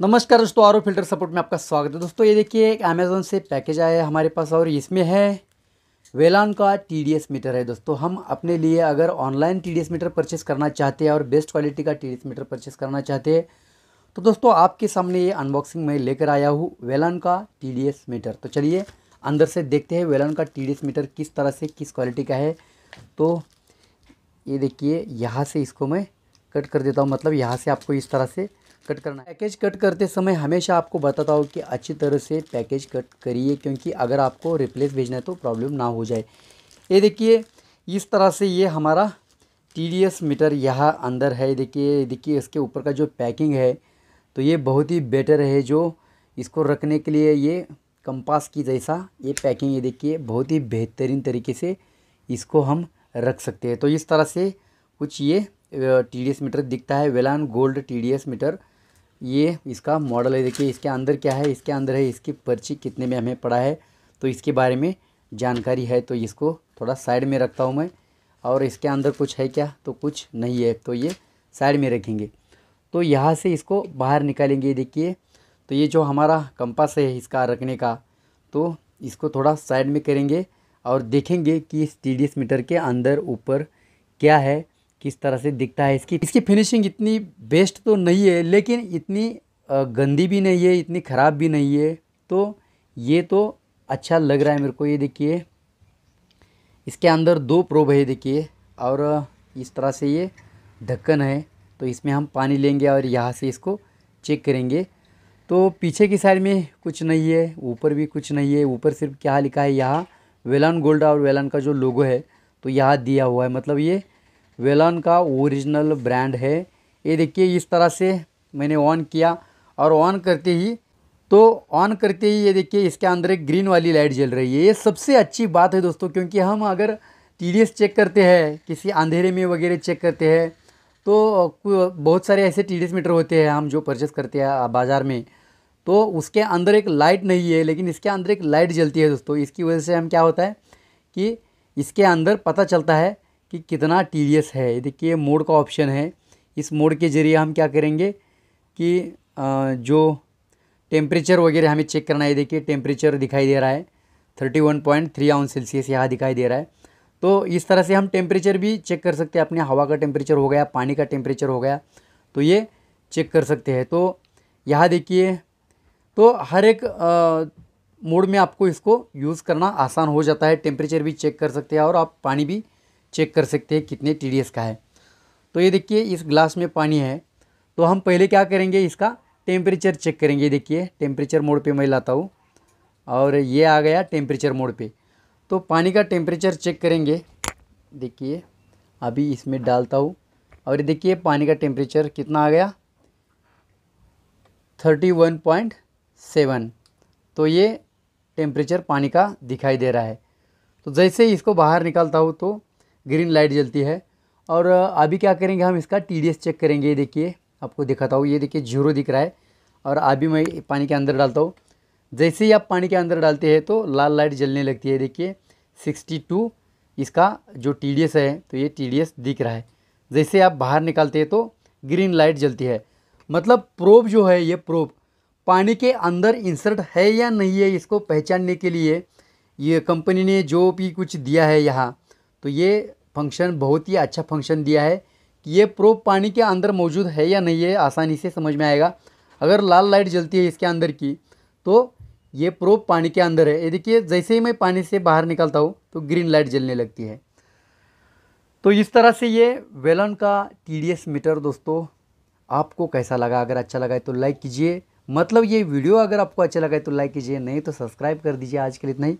नमस्कार दोस्तों आरो फिल्टर सपोर्ट में आपका स्वागत है दोस्तों ये देखिए एक अमेज़ोन से पैकेज आया है हमारे पास और इसमें है वेलान का टीडीएस मीटर है दोस्तों हम अपने लिए अगर ऑनलाइन टीडीएस मीटर परचेस करना चाहते हैं और बेस्ट क्वालिटी का टीडीएस मीटर परचेस करना चाहते हैं तो दोस्तों आपके सामने ये अनबॉक्सिंग मैं लेकर आया हूँ वेलान का टी मीटर तो चलिए अंदर से देखते हैं वेलान का टी मीटर किस तरह से किस क्वालिटी का है तो ये देखिए यहाँ से इसको मैं कट कर देता हूँ मतलब यहाँ से आपको इस तरह से कट करना पैकेज कट करते समय हमेशा आपको बताता हूँ कि अच्छी तरह से पैकेज कट करिए क्योंकि अगर आपको रिप्लेस भेजना है तो प्रॉब्लम ना हो जाए ये देखिए इस तरह से ये हमारा टी मीटर यहाँ अंदर है देखिए देखिए इसके ऊपर का जो पैकिंग है तो ये बहुत ही बेटर है जो इसको रखने के लिए ये कंपास की जैसा ये पैकिंग ये देखिए बहुत ही बेहतरीन तरीके से इसको हम रख सकते हैं तो इस तरह से कुछ ये टी डी एस मीटर दिखता है वेलान gold T D S meter ये इसका मॉडल है देखिए इसके अंदर क्या है इसके अंदर है इसकी पर्ची कितने में हमें पड़ा है तो इसके बारे में जानकारी है तो इसको थोड़ा साइड में रखता हूँ मैं और इसके अंदर कुछ है क्या तो कुछ नहीं है तो ये साइड में रखेंगे तो यहाँ से इसको बाहर निकालेंगे देखिए तो ये जो हमारा कंपास है इसका रखने का तो इसको थोड़ा साइड में करेंगे और देखेंगे कि इस टी मीटर के अंदर ऊपर क्या है किस तरह से दिखता है इसकी इसकी फिनिशिंग इतनी बेस्ट तो नहीं है लेकिन इतनी गंदी भी नहीं है इतनी ख़राब भी नहीं है तो ये तो अच्छा लग रहा है मेरे को ये देखिए इसके अंदर दो प्रोब है देखिए और इस तरह से ये ढक्कन है तो इसमें हम पानी लेंगे और यहाँ से इसको चेक करेंगे तो पीछे की साइड में कुछ नहीं है ऊपर भी कुछ नहीं है ऊपर सिर्फ क्या लिखा है यहाँ वेलान गोल्ड और वेलान का जो लोगो है तो यहाँ दिया हुआ है मतलब ये वेलन का ओरिजिनल ब्रांड है ये देखिए इस तरह से मैंने ऑन किया और ऑन करते ही तो ऑन करते ही ये देखिए इसके अंदर एक ग्रीन वाली लाइट जल रही है ये सबसे अच्छी बात है दोस्तों क्योंकि हम अगर टी चेक करते हैं किसी अंधेरे में वगैरह चेक करते हैं तो बहुत सारे ऐसे टी मीटर होते हैं हम जो परचेस करते हैं बाज़ार में तो उसके अंदर एक लाइट नहीं है लेकिन इसके अंदर एक लाइट जलती है दोस्तों इसकी वजह से हम क्या होता है कि इसके अंदर पता चलता है कि कितना टी है देखिए मोड का ऑप्शन है इस मोड के ज़रिए हम क्या करेंगे कि जो टेम्परेचर वगैरह हमें चेक करना है देखिए टेम्परेचर दिखाई दे रहा है थर्टी वन पॉइंट थ्री आउन सेल्सियस यहाँ दिखाई दे रहा है तो इस तरह से हम टेम्परेचर भी चेक कर सकते हैं अपने हवा का टेम्परेचर हो गया पानी का टेम्परेचर हो गया तो ये चेक कर सकते हैं तो यहाँ देखिए तो हर एक मोड में आपको इसको यूज़ करना आसान हो जाता है टेम्परेचर भी चेक कर सकते हैं और आप पानी भी चेक कर सकते हैं कितने टी का है तो ये देखिए इस ग्लास में पानी है तो हम पहले क्या करेंगे इसका टेम्परेचर चेक करेंगे देखिए टेम्परेचर मोड पे मैं लाता हूँ और ये आ गया टेम्परेचर मोड पे तो पानी का टेम्परेचर चेक करेंगे देखिए अभी इसमें डालता हूँ और देखिए पानी का टेम्परेचर कितना आ गया थर्टी वन पॉइंट सेवन तो ये टेम्परेचर पानी का दिखाई दे रहा है तो जैसे इसको बाहर निकालता हूँ तो ग्रीन लाइट जलती है और अभी क्या करेंगे हम इसका टी चेक करेंगे ये देखिए आपको दिखाता हूँ ये देखिए जीरो दिख रहा है और अभी मैं पानी के अंदर डालता हूँ जैसे ही आप पानी के अंदर डालते हैं तो लाल लाइट जलने लगती है देखिए 62 इसका जो टी है तो ये टी दिख रहा है जैसे आप बाहर निकालते हैं तो ग्रीन लाइट जलती है मतलब प्रोब जो है ये प्रोब पानी के अंदर इंसर्ट है या नहीं है इसको पहचानने के लिए ये कंपनी ने जो भी कुछ दिया है यहाँ तो ये फंक्शन बहुत ही अच्छा फंक्शन दिया है कि ये प्रोब पानी के अंदर मौजूद है या नहीं है आसानी से समझ में आएगा अगर लाल लाइट जलती है इसके अंदर की तो ये प्रोब पानी के अंदर है ये देखिए जैसे ही मैं पानी से बाहर निकलता हूँ तो ग्रीन लाइट जलने लगती है तो इस तरह से ये वेलन का टी मीटर दोस्तों आपको कैसा लगा अगर अच्छा लगा है तो लाइक कीजिए मतलब ये वीडियो अगर आपको अच्छा लगा है तो लाइक कीजिए नहीं तो सब्सक्राइब कर दीजिए आज के लिए इतना ही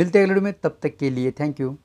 मिलते अगले वीडियो में तब तक के लिए थैंक यू